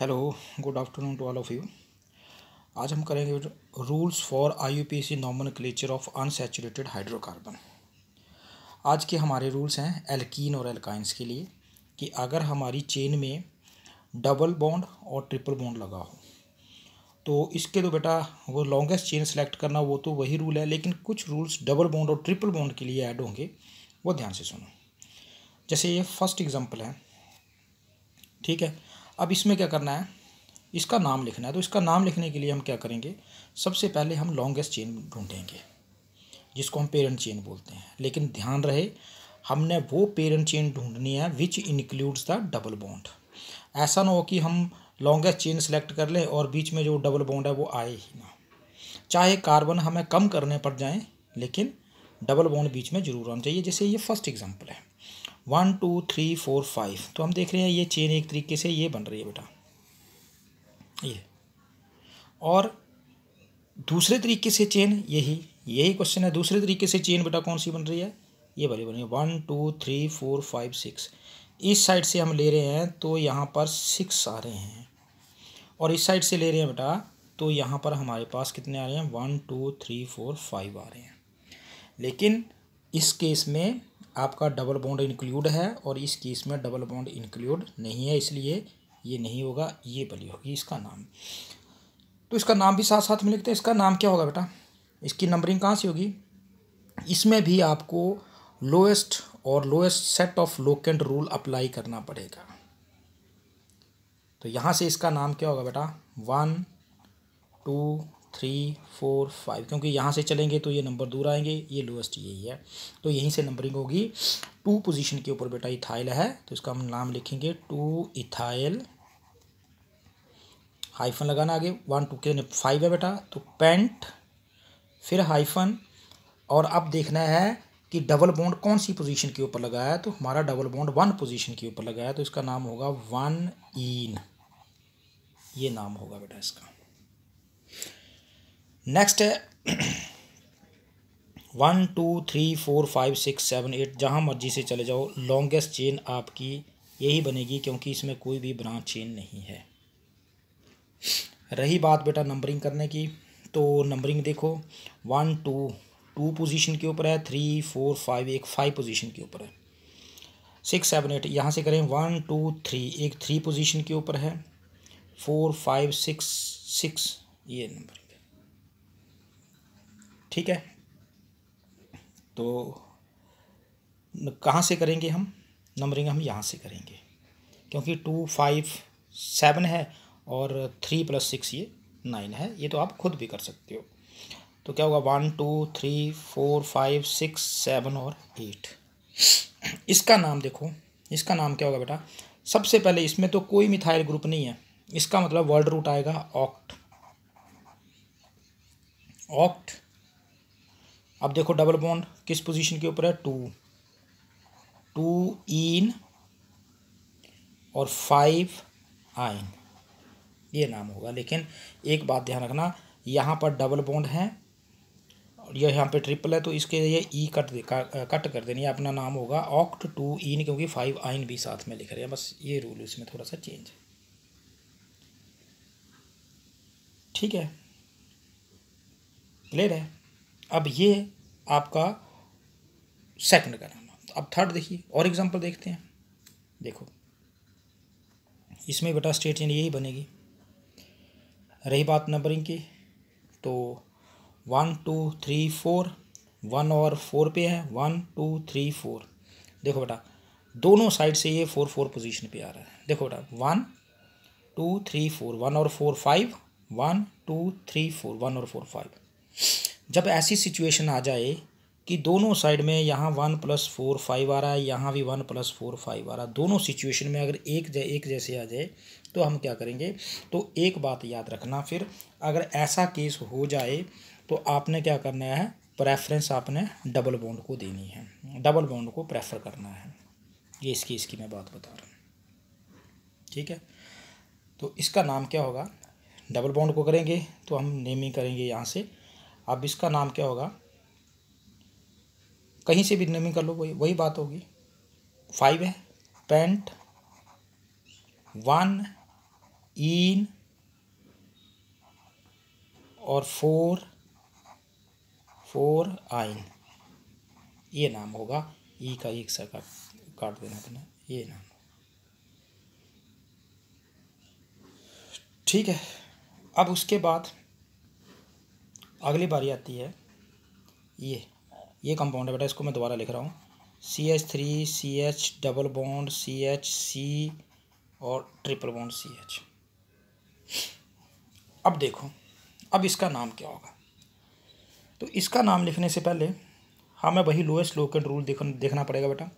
hello good afternoon to all of you आज हम करेंगे rules for I U P C nomenclature of unsaturated hydrocarbon आज के हमारे रूल्स हैं एल्कीन और एल्काइंस के लिए कि अगर हमारी चेन में डबल बॉन्ड और ट्रिपल बॉन्ड लगा हो तो इसके तो बेटा वो लॉन्गेस्ट चेन सेलेक्ट करना वो तो वही रूल है लेकिन कुछ रूल्स डबल बॉन्ड और ट्रिपल बॉन्ड के लिए ऐड होंगे वो ध्यान से सुनो जैसे ये फर्स्ट एग्जांपल है ठीक है अब इसमें क्या करना है इसका नाम लिखना है तो इसका नाम लिखने के लिए हम क्या करेंगे सबसे पहले हम लॉन्गेस्ट चेन ढूंढेंगे जिसको हम पेरेंट चेन बोलते हैं लेकिन ध्यान रहे हमने वो पेरेंट चेन ढूंढनी है which includes the double bond ऐसा ना हो कि हम लॉन्गेस्ट चेन सेलेक्ट कर लें और बीच में जो डबल बॉन्ड है वो आए ही ना चाहे कार्बन हमें कम करने पड़ जाएँ लेकिन डबल बॉन्ड बीच में जरूर आना चाहिए जैसे ये फर्स्ट एग्जाम्पल है one two three four five तो हम देख रहे हैं ये चेन एक तरीके से ये बन रही है बेटा ये और दूसरे तरीके से चेन यही यही क्वेश्चन है दूसरे तरीके से चेन बेटा कौन सी बन रही है ये वाली बन रही है one two three four five six इस साइड से हम ले रहे हैं तो यहाँ पर सिक्स आ रहे हैं और इस साइड से ले रहे हैं बेटा तो यहाँ पर हमारे पास कितने आ रहे हैं one two three four five आ रहे हैं लेकिन इस केस में आपका डबल बॉन्ड इंक्लूड है और इस केस में डबल बॉन्ड इंक्लूड नहीं है इसलिए ये नहीं होगा ये बली होगी इसका नाम तो इसका नाम भी साथ साथ में लिखते हैं इसका नाम क्या होगा बेटा इसकी नंबरिंग कहाँ से होगी इसमें भी आपको लोएस्ट और lowest set of locant rule apply करना पड़ेगा तो यहाँ से इसका नाम क्या होगा बेटा one two three four five क्योंकि यहाँ से चलेंगे तो ये नंबर दूर आएंगे ये लोएस्ट यही है तो यहीं से नंबरिंग होगी टू पोजीशन के ऊपर बेटा इथाइल है तो इसका हम नाम लिखेंगे टू इथाइल हाइफन लगाना आगे वन टू के फाइव है बेटा तो पेंट फिर हाइफन और अब देखना है कि डबल बॉन्ड कौन सी पोजीशन के ऊपर लगाया है तो हमारा डबल बॉन्ड वन पोजीशन के ऊपर लगाया है तो इसका नाम होगा वन ईन ये नाम होगा बेटा इसका नेक्स्ट है one two three four five six seven eight जहाँ मर्जी से चले जाओ लॉन्गेस्ट चेन आपकी यही बनेगी क्योंकि इसमें कोई भी ब्रांच चेन नहीं है रही बात बेटा नंबरिंग करने की तो नंबरिंग देखो वन टू टू पोजीशन के ऊपर है थ्री फोर फाइव एक फाइव पोजीशन के ऊपर है सिक्स सेवन एट यहाँ से करें वन टू थ्री एक थ्री पोजीशन के ऊपर है फोर फाइव सिक्स सिक्स ये नंबर ठीक है तो कहाँ से करेंगे हम नंबरिंग हम यहाँ से करेंगे क्योंकि टू फाइव सेवन है और थ्री प्लस सिक्स ये नाइन है ये तो आप खुद भी कर सकते हो तो क्या होगा one two three four five six seven और एट इसका नाम देखो इसका नाम क्या होगा बेटा सबसे पहले इसमें तो कोई मिथाइल ग्रुप नहीं है इसका मतलब वर्ड रूट आएगा ऑक्ट ऑक्ट अब देखो डबल बॉन्ड किस पोजीशन के ऊपर है टू टू इन और फाइव आइन ये नाम होगा लेकिन एक बात ध्यान रखना यहाँ पर डबल बॉन्ड है और यह यहाँ पे ट्रिपल है तो इसके लिए ई e कट दे कट कर देनी अपना नाम होगा ऑक्ट टू इन क्योंकि फाइव आइन भी साथ में लिख रहे हैं बस ये रूल इसमें थोड़ा सा चेंज है ठीक है क्लियर है अब ये आपका सेकंड कराना अब थर्ड देखिए और एग्जांपल देखते हैं देखो इसमें बेटा चेंज यही बनेगी रही बात नंबरिंग की तो one two three four one और फोर पे है वन टू थ्री फोर देखो बेटा दोनों साइड से ये फोर फोर पोजीशन पे आ रहा है देखो बेटा one two three four one और four five one two three four one और फोर फाइव जब ऐसी सिचुएशन आ जाए कि दोनों साइड में यहाँ वन प्लस फोर फाइव आ रहा है यहाँ भी वन प्लस फोर फाइव आ रहा है दोनों सिचुएशन में अगर एक जै, एक जैसे आ जाए तो हम क्या करेंगे तो एक बात याद रखना फिर अगर ऐसा केस हो जाए तो आपने क्या करना है प्रेफरेंस आपने डबल बॉन्ड को देनी है डबल बॉन्ड को प्रेफर करना है ये इसकी इसकी मैं बात बता रहा हूँ ठीक है तो इसका नाम क्या होगा डबल बॉन्ड को करेंगे तो हम नेमिंग करेंगे यहाँ से अब इसका नाम क्या होगा कहीं से भी नमी कर लो वही वही बात होगी फाइव है पेंट वन इन और फोर फोर आइन ये नाम होगा ई e का एक सर का काट देना अपना ये नाम ठीक है अब उसके बाद अगली बारी आती है ये ये कंपाउंड है बेटा इसको मैं दोबारा लिख रहा हूँ C H three C H double bond C H C और ट्रिपल बॉन्ड सी एच अब देखो अब इसका नाम क्या होगा तो इसका नाम लिखने से पहले हमें हाँ, वही लोएस्ट लोकल रूल देख देखना पड़ेगा बेटा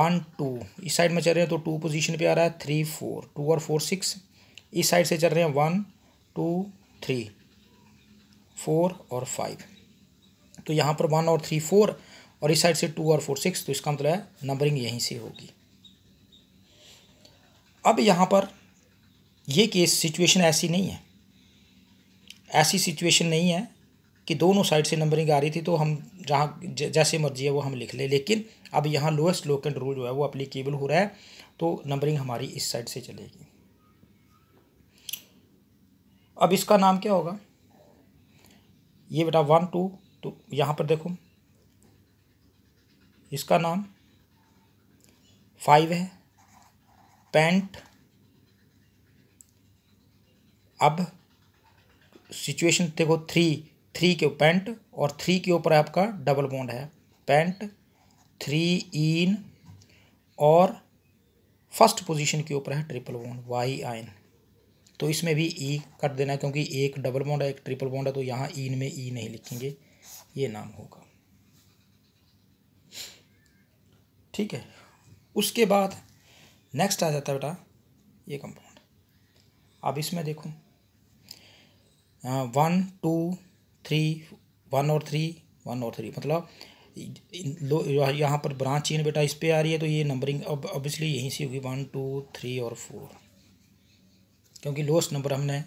वन टू इस साइड में चल रहे हैं तो टू पोजीशन पे आ रहा है थ्री फोर टू और फोर सिक्स इस साइड से चल रहे हैं वन टू थ्री फोर और फाइव तो यहाँ पर वन और थ्री फोर और इस साइड से टू और फोर सिक्स तो इसका मतलब है नंबरिंग यहीं से होगी अब यहाँ पर ये केस सिचुएशन ऐसी नहीं है ऐसी सिचुएशन नहीं है कि दोनों साइड से नंबरिंग आ रही थी तो हम जहाँ जैसे मर्जी है वो हम लिख लें लेकिन अब यहाँ लोएस्ट लोकेंट रूल जो है वो अप्लीकेबल हो रहा है तो नंबरिंग हमारी इस साइड से चलेगी अब इसका नाम क्या होगा ये बेटा वन टू तो यहाँ पर देखो इसका नाम फाइव है पेंट अब सिचुएशन देखो थ्री थ्री के पेंट और थ्री के ऊपर आपका डबल बॉन्ड है पेंट थ्री इन और फर्स्ट पोजीशन के ऊपर है ट्रिपल बॉन्ड वाई आइन तो इसमें भी ई e कट देना क्योंकि एक डबल बॉन्ड है एक ट्रिपल बॉन्ड है तो यहाँ ई e में ई e नहीं लिखेंगे ये नाम होगा ठीक है उसके बाद नेक्स्ट आ जाता है बेटा ये कंपाउंड अब इसमें देखो वन टू थ्री वन और थ्री वन और थ्री मतलब यहाँ पर ब्रांच चीन बेटा इस पर आ रही है तो ये नंबरिंग अब ऑब्वियसली यहीं से होगी वन टू थ्री और फोर क्योंकि लोस्ट नंबर हमने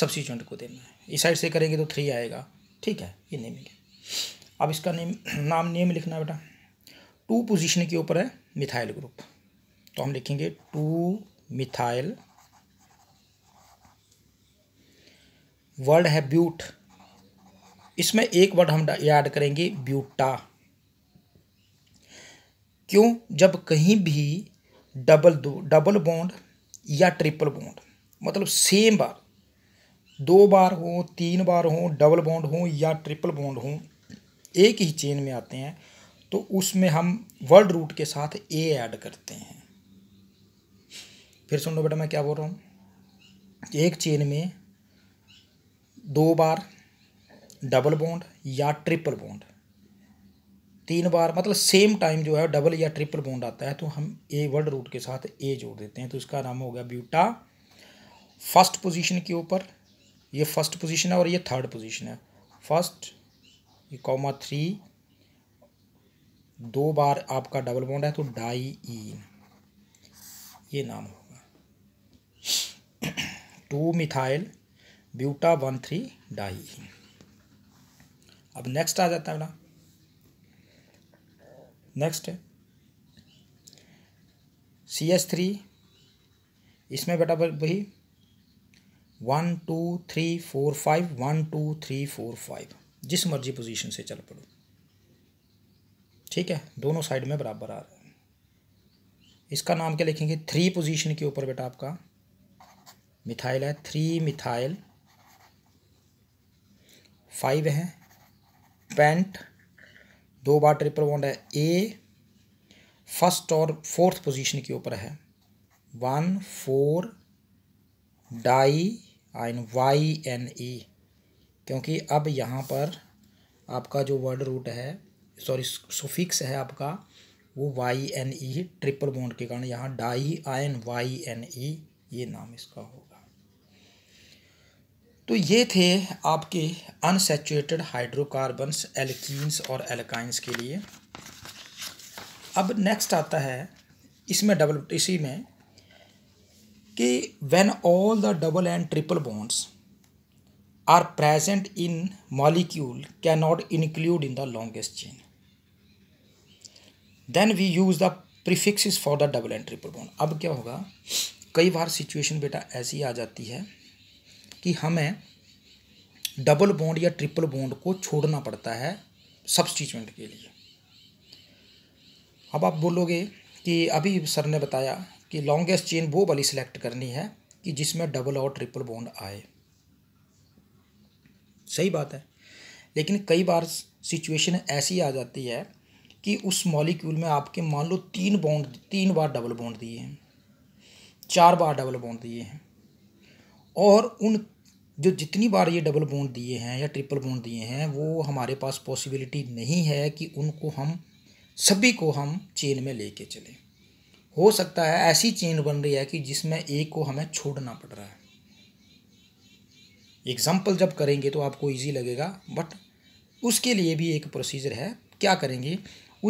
सब्सिट्यूंट को देना है इस साइड से करेंगे तो थ्री आएगा ठीक है ये नेमिंग है अब इसका नेम नाम नेम लिखना है बेटा टू पोजीशन के ऊपर है मिथाइल ग्रुप तो हम लिखेंगे टू मिथाइल वर्ड है ब्यूट इसमें एक वर्ड हम याद करेंगे ब्यूटा क्यों जब कहीं भी डबल दो डबल बॉन्ड या ट्रिपल बॉन्ड मतलब सेम बार दो बार हो तीन बार हो डबल बॉन्ड हो या ट्रिपल बॉन्ड हो एक ही चेन में आते हैं तो उसमें हम वर्ड रूट के साथ ए ऐड करते हैं फिर सुन लो बेटा मैं क्या बोल रहा हूँ एक चेन में दो बार डबल बॉन्ड या ट्रिपल बॉन्ड तीन बार मतलब सेम टाइम जो है डबल या ट्रिपल बॉन्ड आता है तो हम ए वर्ड रूट के साथ ए जोड़ देते हैं तो इसका नाम हो गया ब्यूटा फर्स्ट पोजीशन के ऊपर ये फर्स्ट पोजीशन है और ये थर्ड पोजीशन है फर्स्ट ये कॉमा थ्री दो बार आपका डबल बॉन्ड है तो डाई इन ये नाम होगा two methyl buta one three di अब नेक्स्ट आ जाता है ना नेक्स्ट सी एस थ्री इसमें बेटा वही one two three four five one two three four five जिस मर्जी पोजीशन से चल पड़ो ठीक है दोनों साइड में बराबर आ रहा है इसका नाम क्या लिखेंगे थ्री पोजीशन के ऊपर बेटा आपका मिथाइल है थ्री मिथाइल फाइव है पेंट दो बार ट्रिपल बॉन्ड है ए फर्स्ट और फोर्थ पोजीशन के ऊपर है one four di yne Y N E क्योंकि अब यहाँ पर आपका जो वर्ड रूट है सॉरी सुफिक्स है आपका वो Y N E triple bond के कारण यहाँ di yne Y N E ये नाम इसका हो तो ये थे आपके अनसेचुएटेड हाइड्रोकार्बन्स एल्किन्स और एल्काइंस के लिए अब नेक्स्ट आता है इसमें डबल इसी में कि when all the double and triple bonds are present in molecule can not include in the longest chain then we use the prefix for the double and triple bond अब क्या होगा कई बार सिचुएशन बेटा ऐसी आ जाती है कि हमें डबल बॉन्ड या ट्रिपल बॉन्ड को छोड़ना पड़ता है सब्सटीचमेंट के लिए अब आप बोलोगे कि अभी सर ने बताया कि लॉन्गेस्ट चेन वो वाली सिलेक्ट करनी है कि जिसमें डबल और ट्रिपल बॉन्ड आए सही बात है लेकिन कई बार सिचुएशन ऐसी आ जाती है कि उस मॉलिक्यूल में आपके मान लो तीन बॉन्ड तीन बार डबल बॉन्ड दिए हैं चार बार डबल बॉन्ड दिए हैं और उन जो जितनी बार ये डबल बॉन्ड दिए हैं या ट्रिपल बॉन्ड दिए हैं वो हमारे पास पॉसिबिलिटी नहीं है कि उनको हम सभी को हम चेन में लेके चलें हो सकता है ऐसी चेन बन रही है कि जिसमें एक को हमें छोड़ना पड़ रहा है एग्ज़ाम्पल जब करेंगे तो आपको ईजी लगेगा बट उसके लिए भी एक प्रोसीजर है क्या करेंगे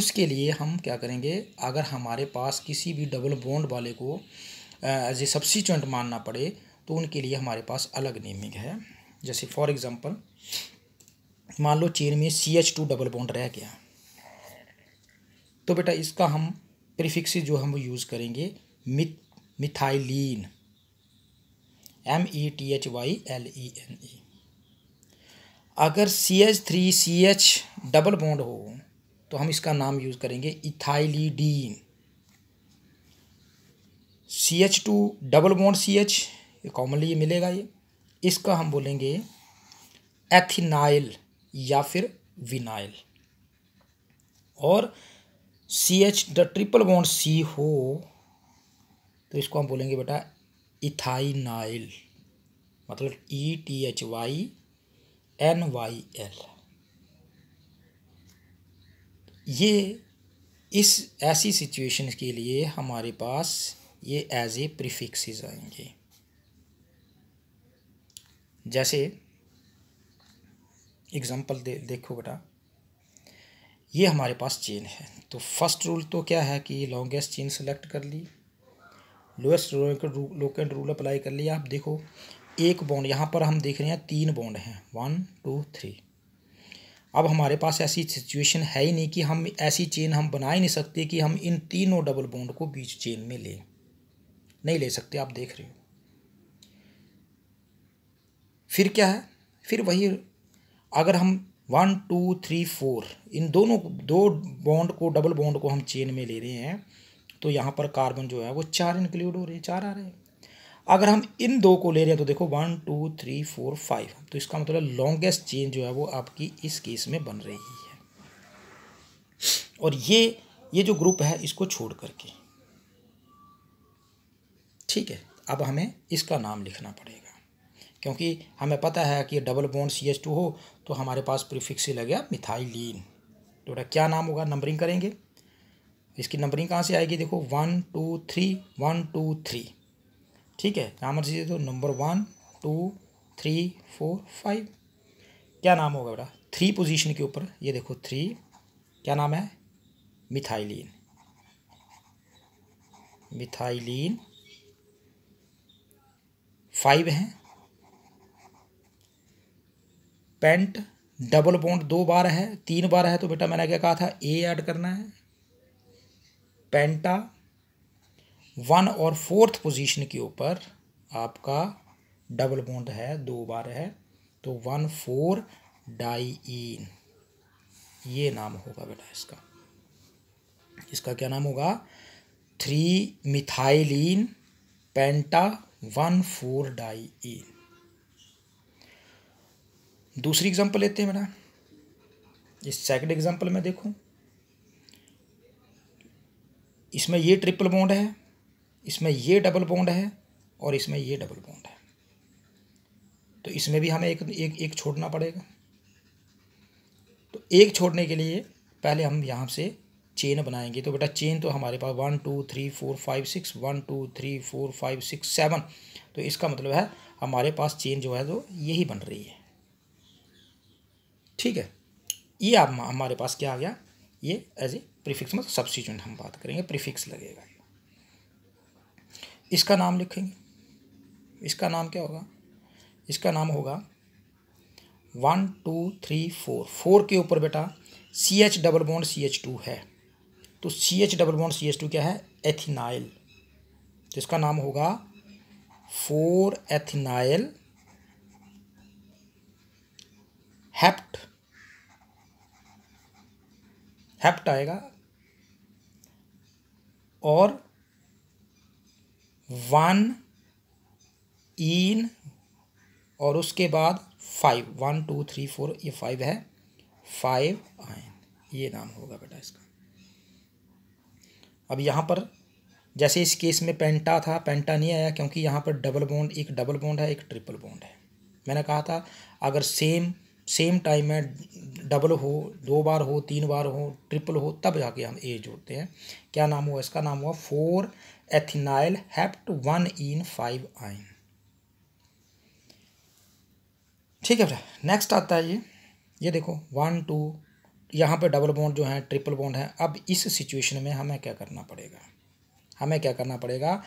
उसके लिए हम क्या करेंगे अगर हमारे पास किसी भी डबल बोंड वाले को एज ए सब्सिटेंट मानना पड़े तो उनके लिए हमारे पास अलग नेमिंग है जैसे फॉर एग्ज़ाम्पल मान लो चेन में C H two double bond रह गया तो बेटा इसका हम प्रीफिक्स जो हम यूज़ करेंगे meth methylene M E T H Y L E N E अगर C H three C H double bond हो तो हम इसका नाम यूज़ करेंगे ethylidene C H two double bond C H ये कॉमनली ये मिलेगा ये इसका हम बोलेंगे एथिनाइल या फिर विनाइल और C H the triple bond C हो तो इसको हम बोलेंगे बेटा इथाइनाइल मतलब E T H Y N Y L ये इस ऐसी सिचुएशन के लिए हमारे पास ये एज ए प्रिफिक्सिस आएंगे जैसे एग्जाम्पल दे देखो बेटा ये हमारे पास चेन है तो फर्स्ट रूल तो क्या है कि लॉन्गेस्ट चेन सेलेक्ट कर ली lowest locant rule apply कर लिया आप देखो एक बॉन्ड यहाँ पर हम देख रहे हैं तीन बॉन्ड हैं वन टू थ्री अब हमारे पास ऐसी सिचुएशन है ही नहीं कि हम ऐसी चेन हम बना ही नहीं सकते कि हम इन तीनों डबल बॉन्ड को बीच चेन में लें नहीं ले सकते आप देख रहे हो फिर क्या है फिर वही अगर हम वन टू थ्री फोर इन दोनों दो बॉन्ड को डबल बॉन्ड को हम चेन में ले रहे हैं तो यहाँ पर कार्बन जो है वो चार इंक्लूड हो रहे हैं चार आ रहे हैं अगर हम इन दो को ले रहे हैं तो देखो one two three four five तो इसका मतलब लॉन्गेस्ट चेन जो है वो आपकी इस केस में बन रही है और ये ये जो ग्रुप है इसको छोड़ करके ठीक है अब हमें इसका नाम लिखना पड़ेगा क्योंकि हमें पता है कि double bond C H two हो तो हमारे पास प्रीफिक्स ही लगेगा मिथाइलिन तो बेटा क्या नाम होगा नंबरिंग करेंगे इसकी नंबरिंग कहाँ से आएगी देखो one two three one two three ठीक है नाम से तो number one two three four five क्या नाम होगा बेटा थ्री पोजीशन के ऊपर ये देखो थ्री क्या नाम है मिथाइलिन मिथाइलिन फाइव हैं पेंट डबल बॉन्ड दो बार है तीन बार है तो बेटा मैंने क्या कहा था ए ऐड करना है पेंटा वन और फोर्थ पोजीशन के ऊपर आपका डबल बॉन्ड है दो बार है तो वन फोर डाइन ये नाम होगा बेटा इसका इसका क्या नाम होगा three methylene penta one four diene दूसरी एग्जांपल लेते हैं मेरा इस सेकंड एग्जांपल में देखो इसमें ये ट्रिपल बॉन्ड है इसमें ये डबल बॉन्ड है और इसमें ये डबल बॉन्ड है तो इसमें भी हमें एक एक एक छोड़ना पड़ेगा तो एक छोड़ने के लिए पहले हम यहाँ से चेन बनाएंगे तो बेटा चेन तो हमारे पास one two three four five six one two three four five six seven तो इसका मतलब है हमारे पास चेन जो है तो यही बन रही है ठीक है ये आप हमारे पास क्या आ गया ये एज ए प्रीफिक्स मतलब सब्सिट्यूंट हम बात करेंगे प्रीफिक्स लगेगा इसका नाम लिखेंगे इसका नाम क्या होगा इसका नाम होगा one two three four four के ऊपर बेटा C H double bond C H two है तो C H double bond C H two क्या है एथिनाइल तो इसका नाम होगा फोर एथिनाइल हैप्ट हैप्ट आएगा और वन इन और उसके बाद five one two three four ये फाइव है फाइव आयन ये नाम होगा बेटा इसका अब यहाँ पर जैसे इस केस में पेंटा था पेंटा नहीं आया क्योंकि यहाँ पर डबल बॉन्ड एक डबल बॉन्ड है एक ट्रिपल बॉन्ड है मैंने कहा था अगर सेम सेम टाइम में डबल हो दो बार हो तीन बार हो ट्रिपल हो तब जाके हम ए जोड़ते हैं क्या नाम हुआ इसका नाम हुआ four ethynyl hept one en five yne ठीक है बेटा नेक्स्ट आता है ये ये देखो वन टू यहाँ पे डबल बॉन्ड जो है ट्रिपल बॉन्ड है अब इस सिचुएशन में हमें क्या करना पड़ेगा हमें क्या करना पड़ेगा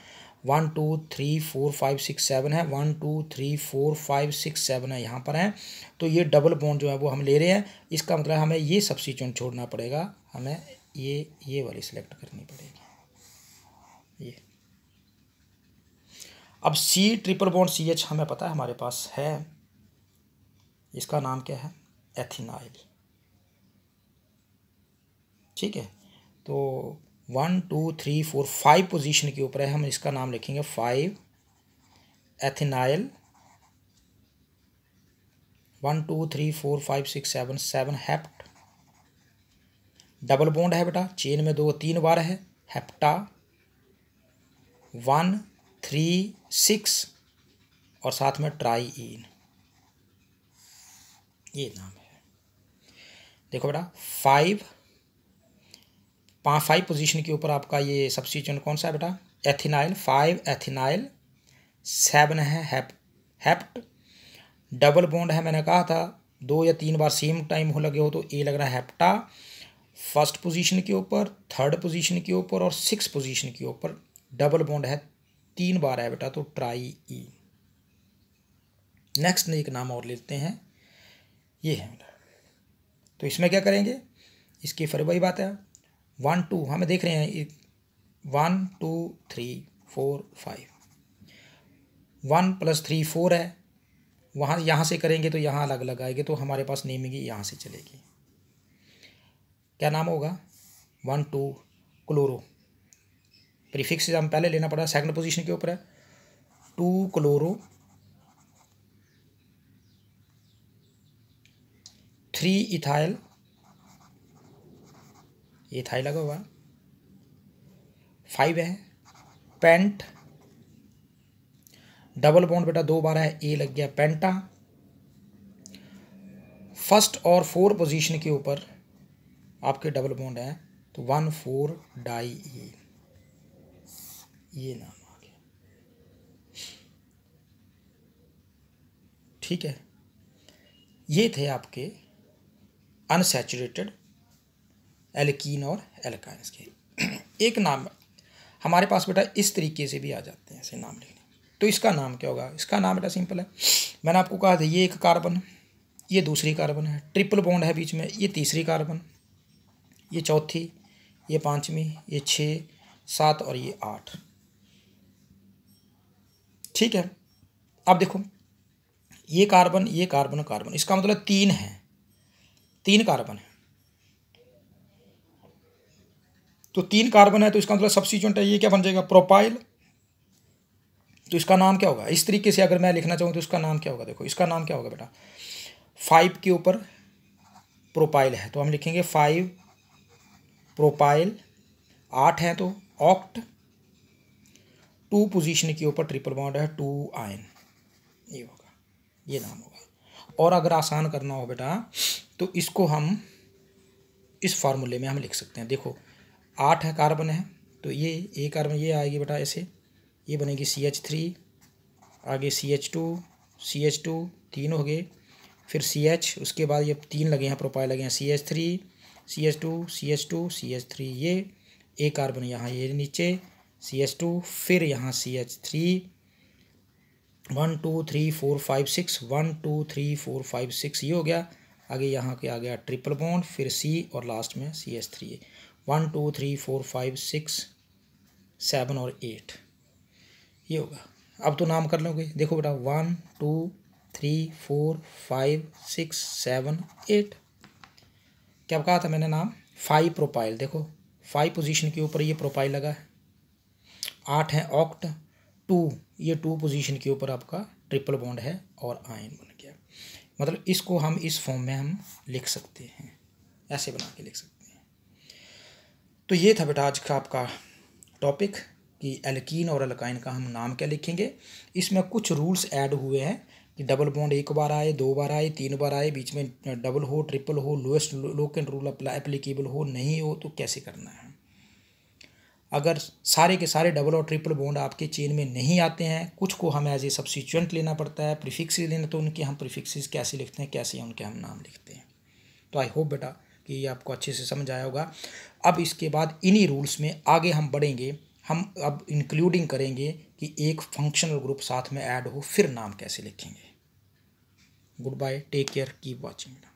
one two three four five six seven है one two three four five six seven है यहाँ पर है तो ये डबल बॉन्ड जो है वो हम ले रहे हैं इसका मतलब हमें ये सब्सिट्यूंट छोड़ना पड़ेगा हमें ये ये वाली सिलेक्ट करनी पड़ेगी ये अब C triple bond C H हमें पता है हमारे पास है इसका नाम क्या है एथिनाइल ठीक है तो one two three four five position के ऊपर है हम इसका नाम लिखेंगे five ethynyl one two three four five six seven seven hept double bond है बेटा चेन में दो तीन बार है हेप्टा वन थ्री सिक्स और साथ में ट्राई इन ये नाम है देखो बेटा फाइव पाँच फाइव पोजीशन के ऊपर आपका ये सब्सिट्यून कौन सा है बेटा एथिनाइल फाइव एथिनाइल सेवन है हैप हैप्ट डबल बॉन्ड है मैंने कहा था दो या तीन बार सेम टाइम हो लगे हो तो ए लग रहा है हैप्टा फर्स्ट पोजीशन के ऊपर थर्ड पोजीशन के ऊपर और सिक्स पोजीशन के ऊपर डबल बॉन्ड है तीन बार है बेटा तो ट्राई ई नेक्स्ट एक नाम और लेते हैं ये है तो इसमें क्या करेंगे इसकी फिर वही बात है वन टू हमें हाँ, देख रहे हैं one two three four five one plus three four है वहाँ यहाँ से करेंगे तो यहाँ अलग अलग आएगी तो हमारे पास नेमिंग यहाँ से चलेगी क्या नाम होगा वन टू क्लोरो प्रीफिक्स हम पहले लेना पड़ा सेकंड पोजीशन के ऊपर है टू क्लोरो थ्री इथाइल ये थाई लगा हुआ फाइव है पेंट डबल बॉन्ड बेटा दो बार है ए लग गया पेंटा फर्स्ट और फोर पोजीशन के ऊपर आपके डबल बॉन्ड है तो वन फोर डाई ए ये नाम आ गया ठीक है ये थे आपके अनसेचुरेटेड एल्कीन और एल्काइंस के एक नाम हमारे पास बेटा इस तरीके से भी आ जाते हैं ऐसे नाम लिखने तो इसका नाम क्या होगा इसका नाम बेटा सिंपल है मैंने आपको कहा था ये एक कार्बन ये दूसरी कार्बन है ट्रिपल बॉन्ड है बीच में ये तीसरी कार्बन ये चौथी ये पाँचवीं ये छः सात और ये आठ ठीक है अब देखो ये कार्बन ये कार्बन कार्बन इसका मतलब तीन है तीन कार्बन है तो तीन कार्बन है तो इसका मतलब सब्सिट्यूंट है ये क्या बन जाएगा प्रोपाइल तो इसका नाम क्या होगा इस तरीके से अगर मैं लिखना चाहूँ तो इसका नाम क्या होगा देखो इसका नाम क्या होगा बेटा फाइव के ऊपर प्रोपाइल है तो हम लिखेंगे फाइव प्रोपाइल आठ है तो ऑक्ट टू पोजीशन के ऊपर ट्रिपल बॉन्ड है टू आयन ये होगा ये नाम होगा और अगर आसान करना हो बेटा तो इसको हम इस फार्मूले में हम लिख सकते हैं देखो आठ कार्बन है तो ये ए कार्बन ये आएगी बेटा ऐसे ये बनेगी सी एच थ्री आगे C H two C H two तीन हो गए फिर सी एच उसके बाद ये तीन लगे हैं प्रोपाइल लगे हैं C H three C H two C H two C H three ये ए कार्बन यहाँ ये नीचे सी एच टू फिर यहाँ C H three one two three four five six one two three four five six ये हो गया आगे यहाँ के आ गया ट्रिपल बॉन्ड फिर सी और लास्ट में C H three one two three four five six seven और एट ये होगा अब तो नाम कर लोगे देखो बेटा one two three four five six seven eight क्या कहा था मैंने नाम फाइव प्रोफाइल देखो फाइव पोजीशन के ऊपर ये प्रोपाइल लगा है आठ है ऑक्ट टू ये टू पोजीशन के ऊपर आपका ट्रिपल बॉन्ड है और आयन बन गया मतलब इसको हम इस फॉर्म में हम लिख सकते हैं ऐसे बना के लिख सकते हैं तो ये था बेटा आज का आपका टॉपिक कि एल्कीन और अलकाइन का हम नाम क्या लिखेंगे इसमें कुछ रूल्स ऐड हुए हैं कि डबल बॉन्ड एक बार आए दो बार आए तीन बार आए बीच में डबल हो ट्रिपल हो lowest low end rule applicable हो नहीं हो तो कैसे करना है अगर सारे के सारे डबल और ट्रिपल बॉन्ड आपके चेन में नहीं आते हैं कुछ को हमें एज ए सब्सिचुएंट लेना पड़ता है प्रीफिक्सेस लेना तो उनके हम प्रीफिक्सेस कैसे लिखते हैं कैसे उनके हम नाम लिखते हैं तो आई होप बेटा कि ये आपको अच्छे से समझ आया होगा अब इसके बाद इन्हीं रूल्स में आगे हम बढ़ेंगे हम अब इंक्लूडिंग करेंगे कि एक फंक्शनल ग्रुप साथ में ऐड हो फिर नाम कैसे लिखेंगे good bye take care keep watching